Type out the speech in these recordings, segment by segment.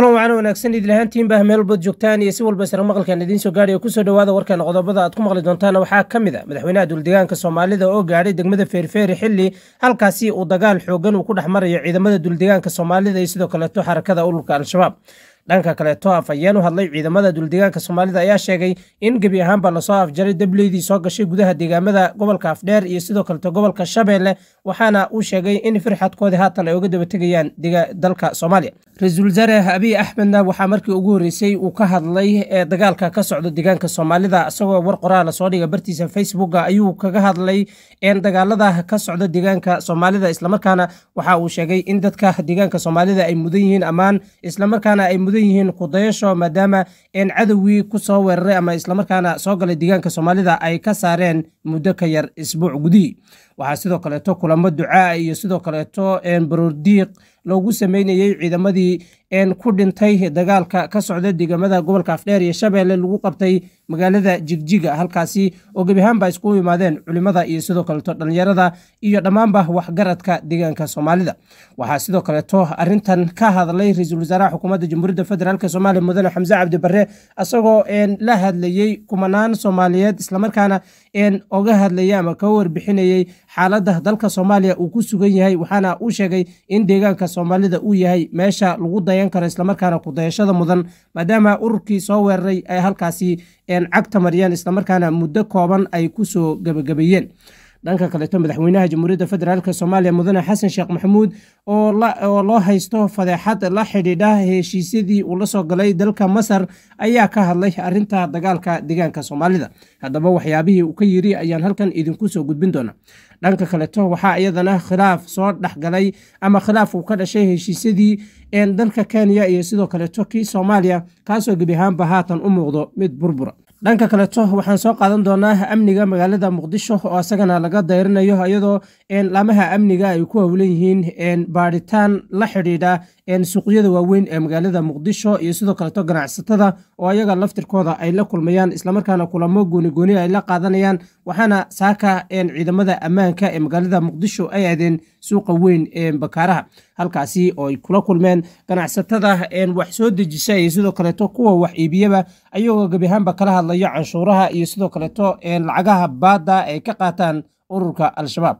kulan waxaana wanaagsan idilahaan ahaantiinbah meel walbaad joogtaan iyo si walba sare maqalkan idiin soo gaadhay oo kusoo dhowaada warkan qodobada aad ku maqli doontaana waxaa ka mid a ah madaxweynaha duldegaanka soomaalida oo gaadhay degmada feerfeeri xilli halkaasi uu dagaal xoogan uu ku dhex marayo ciidamada duldegaanka soomaalida iyo sidoo kaleeto xarakada ululka al-shabaab dhanka kaleeto afhayeen u hadlay ciidamada duldegaanka soomaalida ayaa sheegay in gebi ahaanba lasoo afjaray dableydii soo gashay gudaha deegaamada gobolka afdheer iyo sidoo kaleto gobolka shabeelle waxaana uu sheegay in firxadkoodii haatan ay uga dabategayaan dalka soomaaliya ra-iisul wasaare abiy axmedna waxaa markii ugu horreysay uu ka hadlay ee dagaalka ka socda deegaanka soomaalida isagoo war qoraala soo dhiga bartiisa facebooka ayuu kaga hadlay een dagaalada ka socda deegaanka soomaalida islamarkaana waxa uu sheegay in dadka deegaanka soomaalida ay mudan yihiin ammaan islamarkaana ay mudan yihiin qudaysho maadaama een cadowgii ku soo weeraray ama islamarkaana soo galay deegaanka soomaalida ay ka saareen muddo ka yar isbuuc gudihi waxaa sidoo kaleeto kulamo ducaa iyo sidoo kaleeto baroordiiq loogu sameynayey ciidamadii ku dhintay dagaalka ka socda deegaamada gobolka afdheer iyo shabeelle lagu qabtay magaalada jigjiga halkaasi oo gebi ahaanba iskugu yimaadeen culimada iyo sidoo kaleto dhallinyarada iyo dhammaanba waxgaradka deegaanka soomaalida waxaa sidoo kaleto arintan ka hadlay ra-iisul wasaaraha xukuumadda jamhuuriyadda federaalk soomaaliya mudane xamse cabdi barre isagoo la hadlayey kumanaan soomaaliyeed islamarkaana oga hadlayay ama ka warbixinayey xaaladda dalka soomaaliya uu ku sugan yahay waxaana u sheegay in deegaanka soomaalida uu yahay meesha lagu dayan karo islamarkaana dayashada mudan maadaama ururkii soo weeraray ay halkaasi cagta mariyeen islamarkaana muddo kooban ay ku soo gabagabeeyeen dhanka kaleeto madaxweynaha jamhuuriyadda federaalk soomaaliya mudane xasan sheekh maxamuud oo loo haysto fadeexad la xidhiidha heshiisyadii uu la soo galay dalka masar ayaa ka hadlay arrinta dagaalka deegaanka soomaalida haddaba waxyaabihii uu ka yiri ayaan halkan idinku soo gudbin doonaa dhanka kaleto waxaa iyadana khilaaf soo dhexgalay ama khilaaf uu ka dhashay heshiisyadii dalka kenya iyo sidoo kaleeto kii soomaaliya kaasoo gebi ahaanba haatan u muuqdo mid burbura dhanka kaleto waxaan soo qaadan doonaa amniga magaalada muqdisho oo asagana laga dayrinayo iyadoo laamaha amniga ay ku howlan yihiin baadhitaan la xidhiidha suuqyada waaweyn ee magaalada muqdisho iyo sidoo kaleeto ganacsatada oo ayaga laftirkooda ay la kulmayaan islamarkaana kulamo goonigooni ay la qaadanayaan waxaana saaka ciidamada ammaanka ee magaalada muqdisho ay aadeen suuqa weyn ee bakaaraha halkaasi oo ay kula kulmeen ganacsatada wax soo dejisa iyo sidoo kaleeto kuwa wax iibiyaba ayagoo gebi ahaanba kala hadlaya canshuuraha iyo sidoo kaleeto lacagaha baadda ay ka qaataan ururka al-shabaab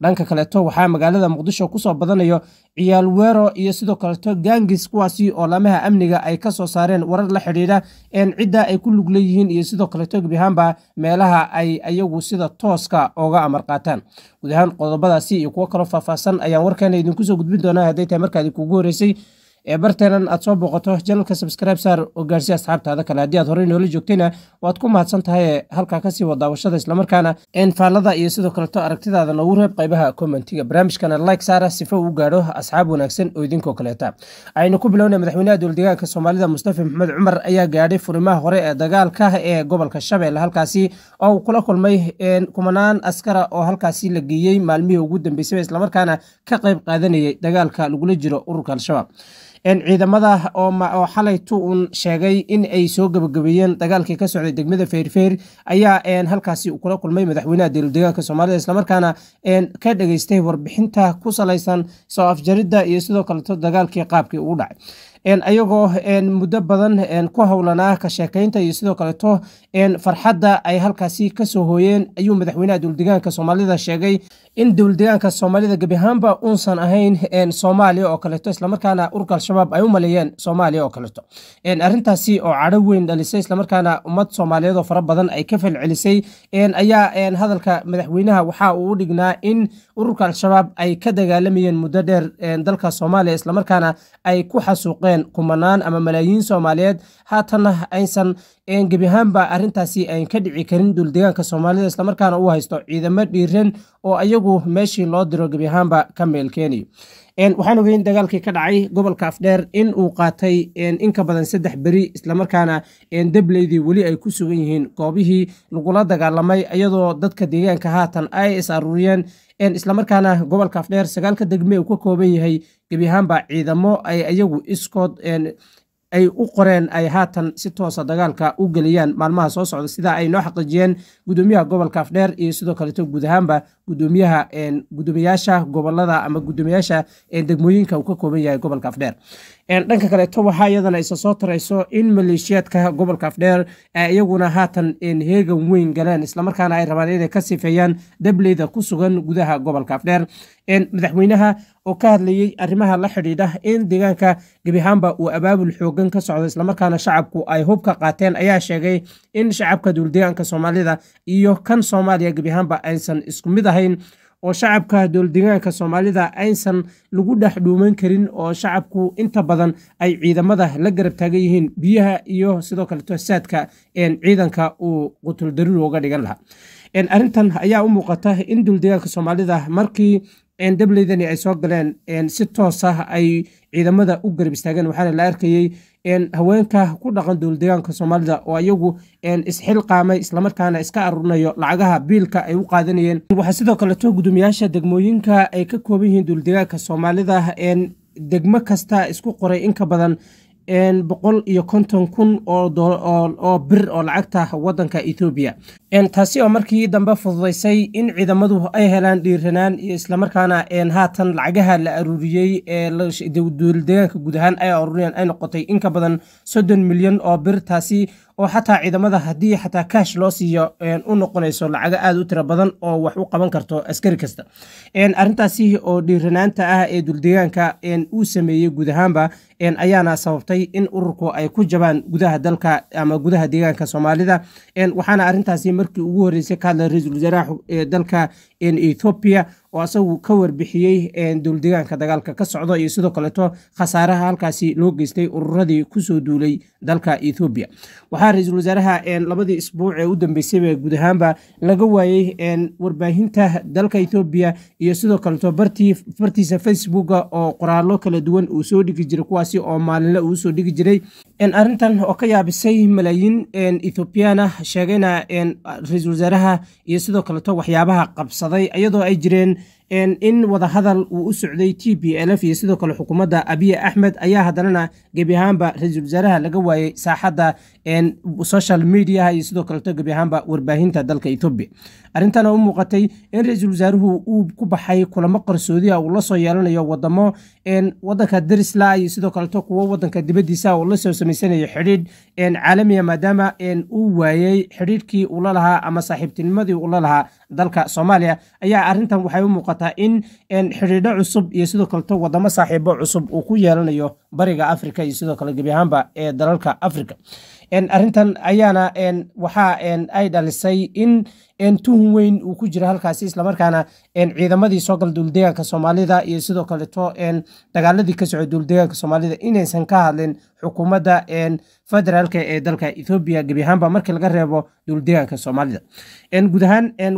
dhanka kaleeto waxaa magaalada muqdisho kusoo badanayo ciyaal weero iyo sidoo kaleeto gangis kuwaasi oo laamaha amniga ay kasoo saareen warar la xidhiidha een cidda ay ku lug leeyihiin iyo sidoo kaleeto gebiahaanba meelaha ay iyagu sida tooska ooga amar qaataan guud ahaan qodobadaasi iyo kuwo kaloo faahfaahsan ayaan warkeena idinku soo gudbin doonaa hadday tahay markaadi kuugu horreysay ee barteenan aad soo booqato janalka sabskribe saar oo gaarsi asxaabtaada kale haddii aad horey noola joogtayna waad ku mahadsan tahay halkaa kasii wadaawashada islamarkaana eenfaalada iyo sidoo kaleto aragtidaada noogu reeb qaybaha kommentiga barnaamijkana like saara sifa uu gaadho asxaab wanaagsan oo idinkoo kaleeta aynu ku bilowna madaxweynaha dowldeegaanka soomaalida mustafa maxamed cumar ayaa gaadhay furimaha hore ee dagaalka ee gobolka shabeelle halkaasi oo uu kula kulmay kumanaan askara oo halkaasi la geeyey maalmihii ugu dambeysaba islamarkaana ka qayb qaadanayay dagaalka lagula jiro ururka al-shabaab ciidamada oo xalay tuun sheegay in ay soo gebagabeeyeen dagaalkii ka socday degmada feerfeer ayaa halkaasi uu kula kulmay madaxweynaha dowladegaanka soomaalida islamarkaana ka dhegeystay warbixinta ku salaysan soo afjaridda iyo sidoo kaleto dagaalkii qaabkii ugu dhacay ayagoo muddo badan ku howlanaa ka sheekeynta iyo sidoo kaleeto farxadda ay halkaasi kasoo hooyeen ayuu madaxweynaha dowldegaanka soomaalida sheegay in dowldegaanka soomaalida gebi uusan ahayn soomaaliya oo kaleeto islamarkaana urka shabaab ay u maleeyeen soomaaliya oo kaleeto arrintaasi oo cadho weyn dhalisay islamarkaana ummad soomaaliyeed oo fara badan ay ka falcelisay ayaa hadalka madaxweynaha waxaa uu u dhignaa in ururka al-shabaab ay ka dagaalamayeen muddo dheer dalka soomaaliya islamarkaana ay ku xasuuqeen noqdeen kumanaan ama malaayiin soomaaliyeed haatanna aysan gebi arintaasi ayn ka dhici karin duuldegaanka soomaalida islamarkaana uu haysto ciidamo dhiiran oo ayagu meeshii loo diro gebi ka meel meelkeeni waxaan ogeyn dagaalkii ka dhacay gobolka afdheer in uu qaatay in ka badan saddex beri islamarkaana debleydii weli ay ku sugan yihiin goobihii lagula dagaalamay iyadoo dadka deegaanka haatan ay is aruuriyeen islamarkaana gobolka afdheer sagaalka degme uu ka kooban yahay gebi ahaanba ciidamo ay iyagu iskood ay u qoreen ay haatan si toosa dagaalka u geliyaan maalmaha soo socda sida ay noo xaqiijiyeen gudoomiyaha gobolka afdheer iyo sidoo kaleto guud ahaanba gudoomiyaha gudoomiyaasha gobolada ama gudoomiyaasha degmooyinka uu ka kooban yahay gobolka afdheer dhanka kaleeto waxaa iyadana isa soo tarayso in maleeshiyaadka gobolka afdheer iyaguna haatan heegan weyn galeen islamarkaana ay rabaan inay ka sifeeyaan dableyda ku sugan gudaha gobolka afdheer madaxweynaha oo ka hadlayey arrimaha la xidhiidha in deegaanka gebi uu abaabul xoogan ka socdo islamarkaana shacabku ay hubka qaateen ayaa sheegay in shacabka duuldegaanka soomaalida iyo kan soomaaliya gebi aysan isku mid ahayn oo shacabka dowladegaanka soomaalida aysan lagu dhex dhuuman karin oo shacabku inta badan ay ciidamada la garab taagan yihiin biyaha iyo sidoo kaleeto saadka ciidanka uu qutul uga dhigan lahaa arrintan ayaa u muuqata in dowladegaanka soomaalida markii debleydani ay soo galeen si toos ah ay ciidamada u garab istaageen waxaana la arkayey haweenka ku dhaqan dowldeegaanka soomaalida oo iyagu isxilqaamay islamarkaana iska aruurinayo lacagaha biilka ay u qaadanayeen waxaa sidoo kaleeto gudoomiyaasha degmooyinka ay ka kooban yihiin dowldeegaanka soomaalida degmo kasta isku qoray in ka badan boqol iyo konton kun oo bir oo lacagta wadanka ethoobiya taasi oo markii dambe fududaysay in ciidamadu ay helaan dhiiranaan iyo islamarkaana haatan lacagaha la aruuriyey ee dowladeegaanka guud ahaan ay aruuriyeen ay noqotay in ka badan soddon milyan oo bir taasi oo xataa ciidamada haddii xataa kaash loo siiyo u noqonayso lacago aada u tira badan oo wax u qaban karto askari kasta arintaasi oo dhiiranaanta ah ee duldeegaanka uu sameeyey guud ahaanba ayaana sababtay in ururku ay ku jabaan gudaha dalka ama gudaha deegaanka soomaalida waxaana arrintaasi markii ugu horreysay ka hadla ra-iisul wasaaraha dalka ethoobia oo asagu ka warbixiyey dowldegaanka dagaalka ka socda iyo sidoo kaleto khasaaraha halkaasi loo geystay ururadii kusoo duulay dalka ethoobiya waxaa ra-iisul wasaaraha labadii isbuuc ee u dambeysayba guud ahaanba laga waayey warbaahinta dalka ethoobiya iyo sidoo kaleto bartiisa facebooka oo qoraalo kala duwan uu soo dhigi jiray kuwaasi oo maalinle soo dhigi jiray arrintan oo ka yaabisay malaayiin ethoobiyaana sheegayna ra-iisul wasaaraha iyo sidoo kaleto waxyaabaha qabsaday iyadoo ay jireen in wada hadal uu u socday t b l f iyo sidoo kale xukuumadda abiya axmed ayaa haddanana gebi ahaanba ra-iisul wasaaraha laga waayey saaxadda social mediaha iyo sidoo kaleeto gebi ahaanba warbaahinta dalka etoobiya arrintana u muuqatay in ra-iisul wasaaruhu uu ku baxay kulamo qarsoodiha ah uu la soo yeelanayo wadamo wadanka darisla iyo sidoo kaleto kuwo wadanka dibaddiisa ah oo la soo samaysanayo xidhiidh caalamiya ah maadaama uu waayey xidhiidhkii uu la lahaa ama saaxiibtinimadii ula lahaa dalka soomaaliya ayaa arintan waxay u muuqataa in xidhiidho cusub iyo sidoo kaleto wadamo saaxiibo cusub uu ku yeelanayo bariga afrika iyo sidoo kale gebi ee dalalka afrika arintan ayaana waxaa ay dhalisay in tuhun weyn uu ku jiro halkaasi islamarkaana ciidamadii soo gala duuldeegaanka soomaalida iyo sidoo kaleto dagaaladii ka socda duuldeegaanka soomaalida inaysan ka hadlin xukuumadda federaalka ee dalka ethoobiya gebi ahaanba laga reebo duuldeegaanka soomaalida guud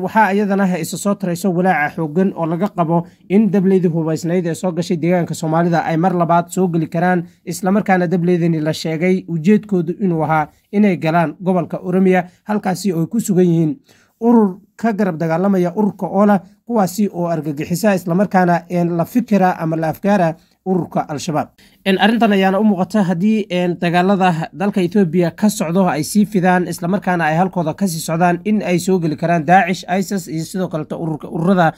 waxaa iyadana isa soo tarayso walaaca xoogan oo laga qabo in dableydii hubaysnayd ee soo gashay deegaanka soomaalida ay mar labaad soo geli karaan islamarkaana dableydani la sheegay ujeedkoodu inuu ahaa inay galaan gobolka oromiya halkaasi oy ku sugan yihiin urur ka garab dagaalamaya ururka oola kuwaasi oo argagixisa islamarkaana la fikira ama la afgaara ururka al-shabaab arrintan ayaana u muuqata haddii dagaalada dalka etoobiya ka socdo ay sii fidaan islamarkaana ay halkooda kasii socdaan in ay soo geli karaan daacish isis iyo sidoo kaleta ururada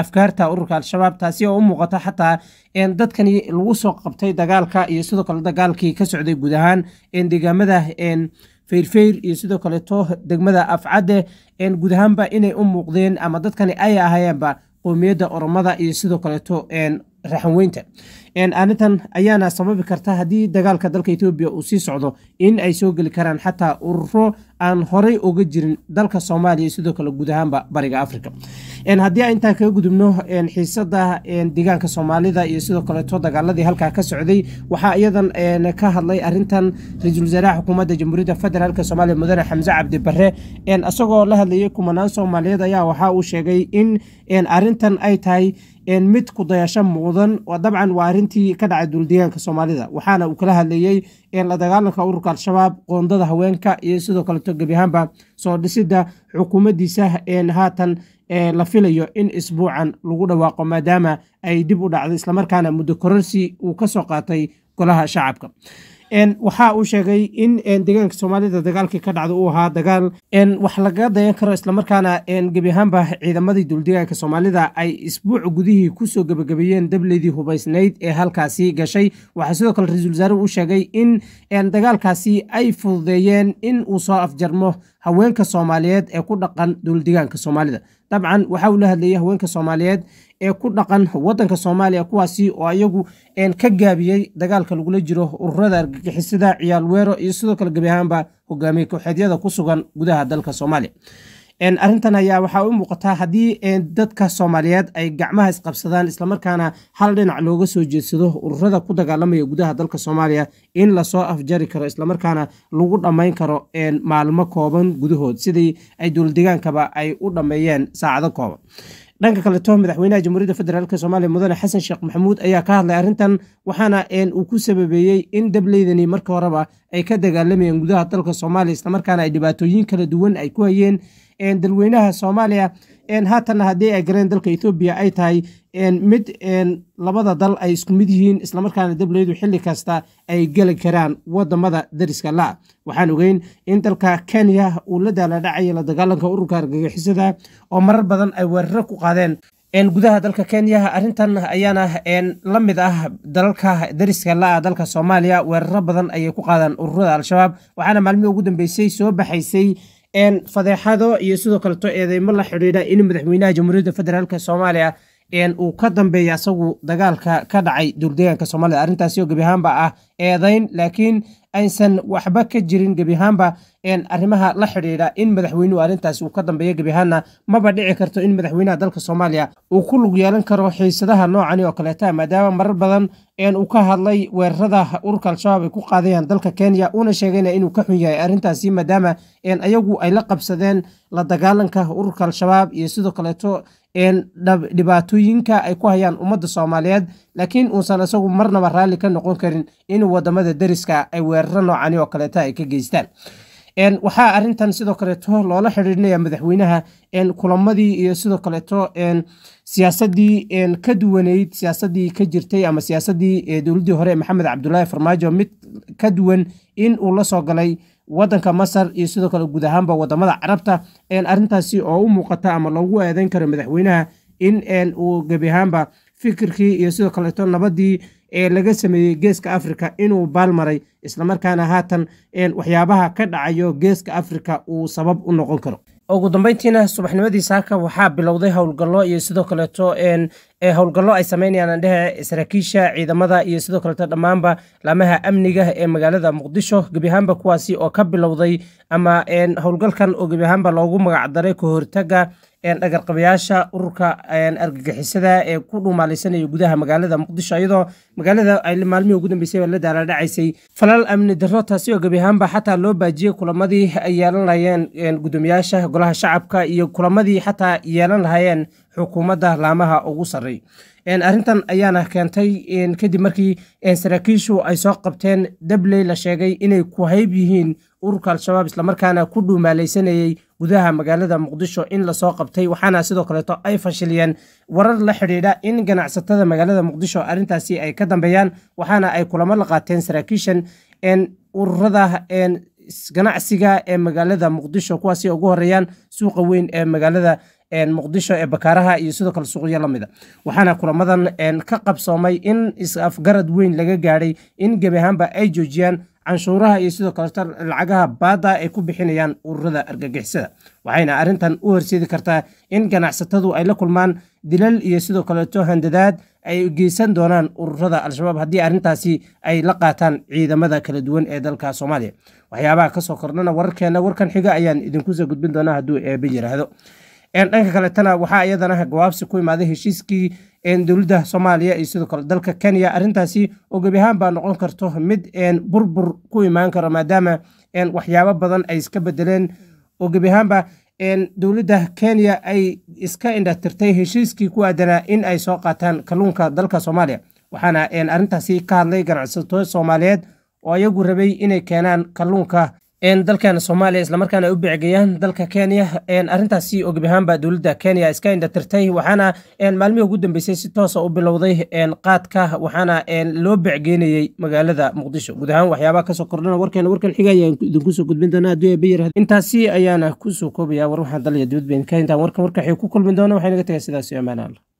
afgaarta ururka al-shabaab taasi oo u muuqata xataa dadkani lagu soo qabtay dagaalka iyo sidoo kale dagaalkii ka socday guud ahaan deegaamada feyrfeyr iyo sidoo kaleto degmada afcadde guud ahaanba inay u muuqdeen ama dadkani ay ahaayeenba qowmiyadda oromada iyo sidoo kaleto raxanweynta arintan ayaana sababi karta haddii dagaalka dalka etoobiya uu sii socdo in ay soo geli karaan xataa ururo aan horey uga jirin dalka soomaaliya sidoo kale guud ahaanba bariga africa haddii aan intaan kaga gudubno xiisada deegaanka soomaalida iyo sidoo kaleto dagaaladii halkaa ka socday waxaa iyadan ka hadlay arintan ra-iisul wasaaraha xukuumadda jamhuuriyadda federaalk soomaaliya mudane xamse cabdi bare isagoo la hadlayay kumanaan soomaaliyeed ayaa waxaa uu sheegay in arintan ay tahay mid ku dayasho muuqdan dabcan waa arrintii ka dhacay duuldeegaanka soomaalida waxaana uu kala hadlayey la dagaalanka ururka al-shabaab qoondada haweenka iyo sidoo kaleto gebi ahaanba soo dhisida xukuumaddiisa haatan la filayo in isbuucan lagu dhawaaqo maadaama ay dib u dhacday islamarkaana muddo kororsi uu ka soo qaatay golaha shacabka waxa uu sheegay in deegaanka soomaalida dagaalkii ka dhacda uu ahaa dagaal wax laga dayan karo islamarkaana gebi ahaanba ciidamadii duuldegaanka soomaalida ay isbuuc gudihii kusoo gebagabeeyeen dableydii hubaysnayd ee halkaasi gashay waxaa sidoo kale ra-iisul wasaareh uu sheegay in dagaalkaasi ay fududeeyeen in uu soo afjarmo haweenka soomaaliyeed ee ku dhaqan duuldegaanka soomaalida dabcan waxaa uu la hadlayay haweenka soomaaliyeed ee ku dhaqan waddanka soomaaliya kuwaasi oo ayagu ka gaabiyey dagaalka lagula jiro ururada argagixisada ciyaal weero iyo sidoo kale gebi ahaanba hogaamiye kooxeedyada ku sugan gudaha dalka soomaaliya arintan ayaa waxaa u muuqataa haddii dadka soomaaliyeed ay gacmaha isqabsadaan islamarkaana hal dhinac looga soo jeedsado ururada ku dagaalamaya gudaha dalka soomaaliya in lasoo afjari karo islamarkaana lagu dhammayn karo maalmo kooban gudahood sidii ay duuldigaankaba ay u dhammeeyeen saacado kooban dhanka kaleto madaxweynaha jamhuuriyadda federaalk soomaaliya mudane xasan sheekh maxamuud ayaa ka hadlay arrintan waxaana uu ku sababeeyey in dableydani marka horeba ay ka dagaalamayeen gudaha dalka soomaaliya islamarkaana ay dhibaatooyin kala duwan ay ku hayeen dalweynaha soomaaliya haatanna haddii ay gareen dalka ethoobiya ay tahay mid labada dal ay isku mid yihiin islamarkaana dableedu xilli kasta ay geli karaan wadamada dariska la ah. waxaan ogeyn in dalka kenya uu la daaladhacaya la dagaalanka ururka argagixisada oo marar badan ay weeraro ku qaadeen gudaha dalka kenya arintan ayaana ah la mid ah dalalka dariska la-a ah dalka soomaaliya weeraro badan ayay ku qaadaan ururada al-shabaab waxaana maalmihii ugu dambeysay soo baxaysay fadeexado iyo sidoo kaleto eedeymo la xidhiidha in madaxweynaha jamhuuriyadda federaalk soomaaliya uu ka dambeeya asagu dagaalka ka dhacay duuldeegaanka soomaalida arrintaasi oo gebi ahaanba ah eedayn laakiin aysan waxba ka jirin gebi ahaanba arrimaha la xidhiidha in madaxweynuhu arrintaasi uu ka dambeeyo gebi ahaanna maba dhici karto in madaxweynaha dalka soomaaliya uu ku lug yeelan karo xiisadaha noocani oo kaleeta maadaama marar badan uu ka hadlay weerarada ururka al-shabaab ay ku qaadayaan dalka kenya uuna sheegayna inuu ka xun yahay arrintaasi maadaama ayagu ay la qabsadeen la dagaalanka ururka al-shabaab iyo sidoo kaleeto dhibaatooyinka ay ku hayaan ummadda soomaaliyeed laakiin uusan isagu marnaba raalli ka noqon karin in wadamada dariska ay weeraro noocani oo kaleeta ay ka geystaan waxaa arintan sidoo kaleeto loola xidhiirinaya madaxweynaha kulamadii iyo sidoo kaleeto siyaasadii ka duwaneyd siyaasadii ka jirtay ama siyaasadii dowladii hore maxamed cabdulaahi farmaajo mid ka duwan in uu la soo galay wadanka masar iyo sidoo kale guud ahaanba wadamada carabta arintaasi oo u muuqata ama loogu eedeyn karo madaxweynaha in uu gebi ahaanba fikirkii iyo sidoo kaleeto nabadii ee laga sameeyey geeska afrika inuu baalmaray islamarkaana haatan waxyaabaha ka dhacayo geeska afrika uu sabab u noqon karo ugu dambeyntiina subaxnimadii saaka waxaa bilowday howlgallo iyo sidoo kaleeto howlgallo ay sameynayaan andhehe saraakiisha ciidamada iyo sidoo kaleeto dhammaanba laamaha amniga ee magaalada muqdisho gebi ahaanba kuwaasi oo ka bilowday ama howlgalkan oo gebi ahaanba loogu magacdaray ka hortaga dhagarqabayaasha ururka argagixisada ee ku dhuumaalaysanaya gudaha magaalada muqdisho iyadoo magaalada ay maalmihii ugu dambeysay la daalaadhacaysay falal amni darro taasi oo gebi ahaanba xataa loo baajiyey kulamadii ay yeelan lahaayeen gudoomiyaasha golaha shacabka iyo kulamadii xataa yeelan lahaayeen xukuumadda laamaha ugu sarrey arrintan ayaana ah keentay kadib markii saraakiishu ay soo qabteen dabley la sheegay inay ku hayb yihiin ururka al-shabaab islamarkaana ku dhuumaalaysanayey gudaha magaalada muqdisho in lasoo qabtay waxaana sidoo kaleeto ay fashiliyeen warar la xidhiidha in ganacsatada magaalada muqdisho arrintaasi ay ka dambeeyaan waxaana ay kulamo la qaateen saraakiishan ururada ganacsiga ee magaalada muqdisho kuwaasi ugu horeeyaan suuqa weyn ee magaalada muqdisho ee bakaaraha iyo sidoo kale suuqyo la mida ah. waxaana kulamadan ka qabsoomay in is-afgarad weyn laga gaadhay in gebi ahaanba ay joojiyaan canshuuraha iyo sidoo kaleto lacagaha baada ay ku bixinayaan ururada argagixisada waxayna arrintan u horseedi kartaa in ganacsatadu ay la kulmaan dilal iyo sidoo kaleeto handadaad ay geysan doonaan ururada al-shabaab haddii arrintaasi ay la qaataan ciidamada kala duwan ee dalka soomaaliya waxyaabaha kasoo kordhana wararkeenna warkan xiga ayaan idinku soo gudbin doonaa hadduu eebe yiraahdo dhanka kaletana waxaa iyadana gawaabsi ku imaaday heshiiskii dowladda soomaaliya iyo sidoo kale dalka kenya arintaasi oo gebi ahaan baa noqon karto mid burbur ku imaan karo maadaama waxyaabo badan ay iska bedeleen oo gebi ahaanba dowladda kenya ay iska indhatirtay heshiiskii ku aadanaa in ay soo qaataan kaluunka dalka soomaaliya waxaana arintaasi ka hadlay ganacsato soomaaliyeed oo iyagu rabay inay keenaan kalluunka dalkan soomaaliya islamarkaana u beecegeeyaan dalka kenya arintaasi ogeb dowladda kenya iska indhatirtay waxaana maalmihii ugu dambeysay si toosa u bilowday qaadka waxaana loo beecegeynayey magaalada muqdisho guud ahaan waxyaabaa kasoo kordhana warkeena warkan xiga ayaan idinkusoo gudbin doonaa adduunya bayar intaasi ayaana kusoo koobaya war waxaan dalaya dibadba inka intaan warkan warkaxii ku kulmin doona waxay naga tagaa sidaas amaanaala